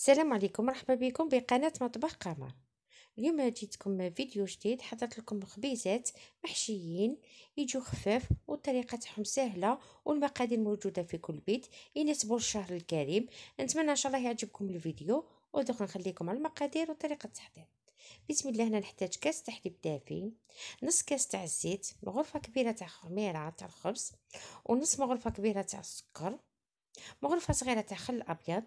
السلام عليكم مرحبا بكم بقناة مطبخ قمر اليوم جيتكم فيديو جديد حضرت لكم خبيزات محشيين يجوا خفاف والطريقه تاعهم سهله والمقادير موجوده في كل بيت يناسبوا الشهر الكريم نتمنى ان شاء الله يعجبكم الفيديو ودوك نخليكم على المقادير وطريقه التحضير بسم الله هنا نحتاج كاس تاع حليب دافي نص كاس تاع الزيت مغرفه كبيره تاع خميره تاع الخبز ونص مغرفه كبيره تاع السكر مغرفه صغيره تاع خل ابيض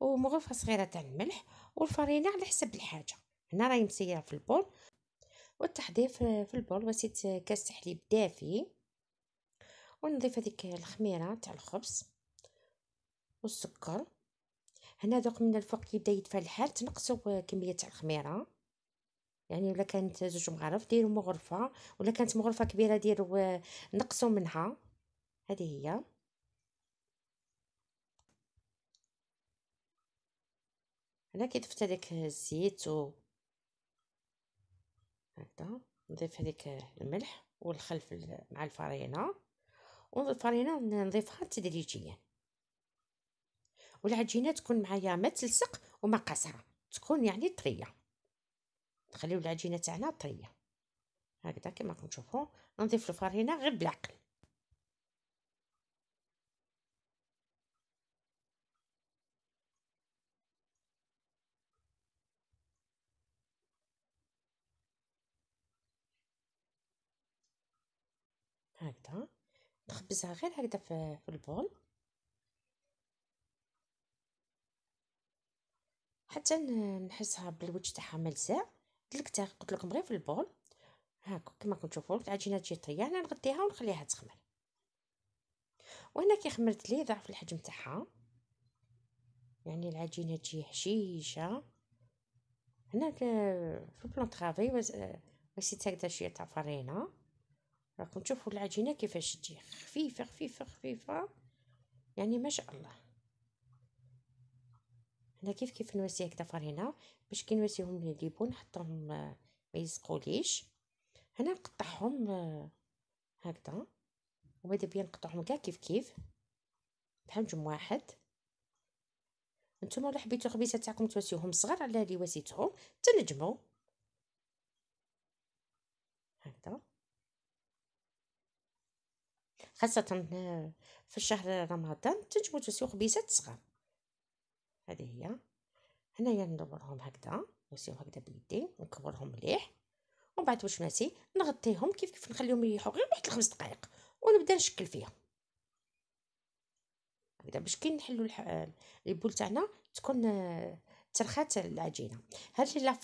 ومغرفه صغيره تاع الملح والفرينه على حسب الحاجه هنا راهي مسيره في البول والتحضير في البول وسيت كاس حليب دافي ونضيف هذيك الخميره تاع الخبز والسكر هنا دوق من الفوق كي يبدا يدفى الحال تنقصوا كميه تاع الخميره يعني ولا كانت زوج مغارف ديروا مغرفه ولا كانت مغرفه كبيره ديروا نقصوا منها هذه هي كي ضفت هذاك الزيت و هكا نضيف هذيك الملح والخل مع الفرينه والفرينه نضيفها تدريجيا والعجينه تكون معايا ما تلصق وما قاصره تكون يعني طريه نخليو العجينه تاعنا طريه هكذا كما تشوفوا نضيف الفرينه غير بالعقل هكذا نخبزها غير هكذا في البول حتى نحسها بالوجه تاعها ملزع دلكتها قلت لكم غير في البول هاك كما تشوفوا العجينه تجي طريه هنا نغطيها ونخليها تخمر وهنا كي خمرت لي ضعف الحجم تاعها يعني العجينه تجي هشيشه هنا في البلون طرافي وسيت هكذا شويه تاع فرينه راكم تشوفوا العجينه كيفاش تجي خفيفه خفيفه خفيفه يعني ما شاء الله هنا كيف كيف نواسي هكذا فرينه باش كي نواسيهم نديبو نحطهم آه، ما يسقوليش هنا نقطعهم آه، هكذا وبدا بيا نقطعهم كاع كيف كيف بحجم واحد نتوما لو حبيتو خبيزه تاعكم تواسيوهم صغار على اللي واسيتهم تنجمو هكذا خاصة في الشهر رمضان تنجمو تسيو خبيزات صغار هذه هي هنايا ندورهم هكذا نسيو هكذا بيدي نكبرهم مليح ومن بعد واش ناسي نغطيهم كيف كيف نخليهم يريحو غير واحد الخمس دقائق ونبدا نشكل فيهم هكذا باش كي نحلو البول تاعنا تكون ترخات العجينه هذه لا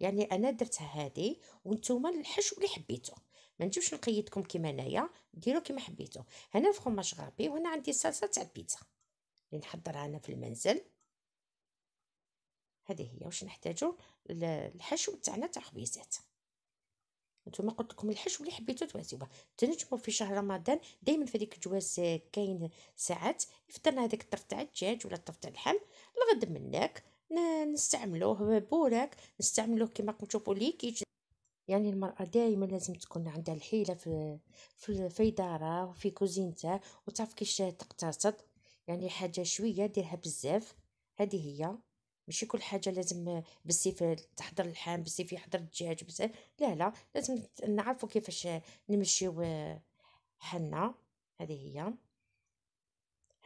يعني انا درتها هذه وانتوما الحشو اللي حبيتوه ما نجيبش نقيدكم كيما انايا ديروا كيما حبيتو هنا الفرماج غابي وهنا عندي الصلصه تاع البيتزا اللي نحضرها انا في المنزل هذه هي واش نحتاجو الحشو تاعنا تاع خبيزات نتوما قلت لكم الحشو اللي حبيتو توازيوه تنجموا في شهر رمضان دائما في هذيك الجواز كاين ساعات يفطرنا هذاك الطرف تاع الدجاج ولا الطرف تاع اللحم الغد منك نستعملوه بوراك نستعملوه كما راكم تشوفوا يعني المرأة دائما لازم تكون عندها الحيلة في في, في دارها وفي كوزينتها وتعرف كيفاش تقتصد يعني حاجة شوية ديرها بزاف هذه هي ماشي كل حاجه لازم بالسيف تحضر الحام بالسيف يحضر الدجاج بزاف لا لا لازم نعرفوا كيفاش نمشيو حنا هذه هي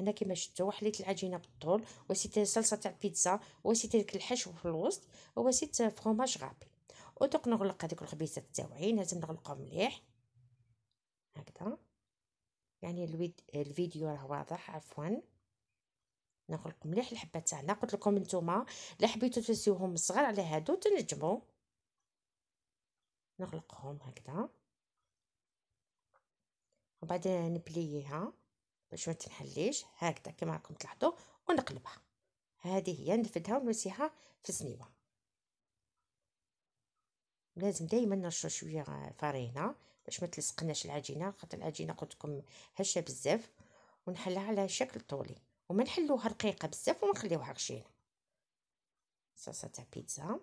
هنا كما شفتوا حليت العجينه بالطول وسيت صلصه تاع بيتزا وسيت الحشو في الوسط وسيت فرماج غابي ودوك نغلق هذيك الخبيزات تاوعين لازم نغلقو مليح هكذا يعني الفيد... الفيديو راه واضح عفوا نغلق مليح الحبه تاعنا قلت لكم نتوما لا حبيتو تسيوهم صغار على هادو تنجمو نغلقهم هكذا وبعدين نبليها باش ما تنحليش هكذا كما راكم تلاحظوا ونقلبها هذه هي نفدها ونسيها في السنيوه لازم دائما نرشو شويه فرينه باش ما تلصقناش العجينه خاطر العجينه قلت لكم هشه بزاف ونحلها على شكل طولي وما نحلوها رقيقه بزاف وما نخليوها خشينه صلصه تاع بيتزا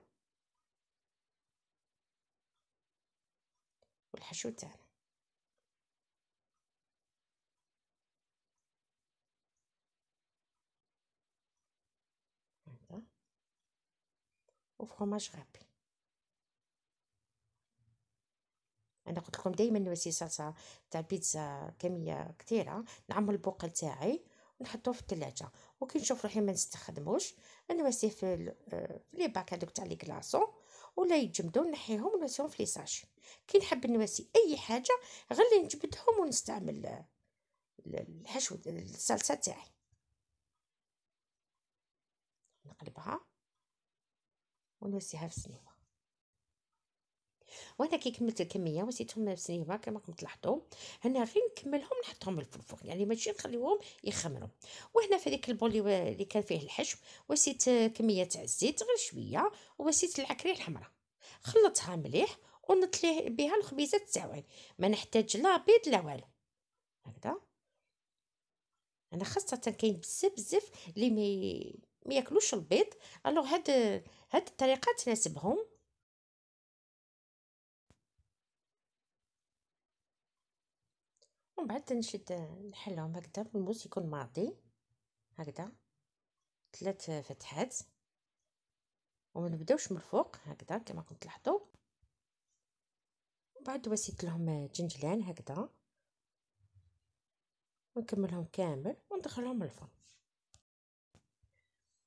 والحشو تاعنا وفرماج غابي انا قلت لكم دائما نواسي صلصه تاع بيتزا كميه كثيره نعمل البقل تاعي ونحطوه في الثلاجه وكي نشوف روحي ما نستخدموش نوسيه في آه، لي باك هذوك تاع لي كلاصون ولا يتجمدوا نحيهم ونوسيهم في لي ساشي كي نحب نواسي اي حاجه غير اللي نجبدهم ونستعمل الحشو الصلصه تاعي نقلبها ونوسيها في سنين وانا كي كملت الكميه وسيتهم بسنيبه كما راكم تلاحظوا هنا فين نكملهم نحطهم الفوق يعني ماشي نخليوهم يخمروا وهنا في هذيك البول اللي كان فيه الحشو وسيت كميه تاع الزيت غير شويه وسيت العكريه الحمراء خلطها مليح ونطلي بها الخبيزات تاعوعي ما نحتاج لا بيض لا والو هكذا انا خاصه كاين بزاف بزاف اللي ما مي... ما ياكلوش البيض الوغ هاد هاد الطريقه تناسبهم ومن بعد تنشد نحلهم هكذا بالموس يكون ماضي هكذا ثلاث فتحات وما نبداوش من الفوق هكذا كما كنت تلاحظوا بعد وسيت لهم جنجلان هكذا ونكملهم كامل وندخلهم الفرن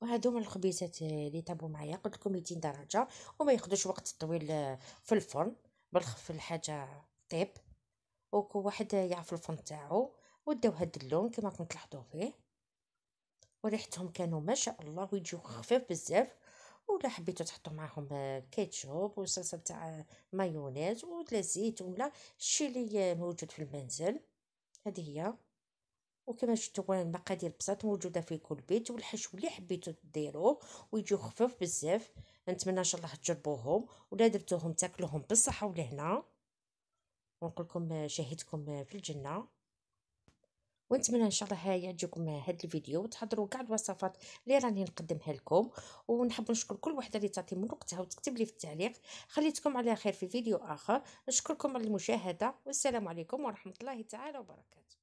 وهادو هما الخبيزات اللي طابو معايا قلت لكم 200 درجه وما ياخذوش وقت طويل في الفرن بالخف الحاجه طيب وكل واحد يعرف الفن تاعو وداو هاد اللون كما راكم تلاحظوا فيه وريحتهم كانوا ما شاء الله ويجيو خفاف بزاف ولا حبيتو تحطوا معاهم آه، كيتشوب وصلصه تاع آه، مايونيز ولا زيت ولا الشيء اللي موجود في المنزل هذه هي وكما شفتوا المقادير آه، بساط موجوده في كل بيت والحشو اللي حبيتو ديروه ويجيو خفاف بزاف نتمنى ان شاء الله تجربوهم ولا درتوهم تاكلوهم بالصحه ولهنا ونقول لكم شاهدكم في الجنه ونتمنى ان شاء الله هاي يعجبكم هذا الفيديو وتحضروا كاع الوصفات اللي راني نقدمها لكم ونحب نشكر كل وحده اللي تعطي من وقتها وتكتب لي في التعليق خليتكم على خير في فيديو اخر نشكركم على المشاهده والسلام عليكم ورحمه الله تعالى وبركاته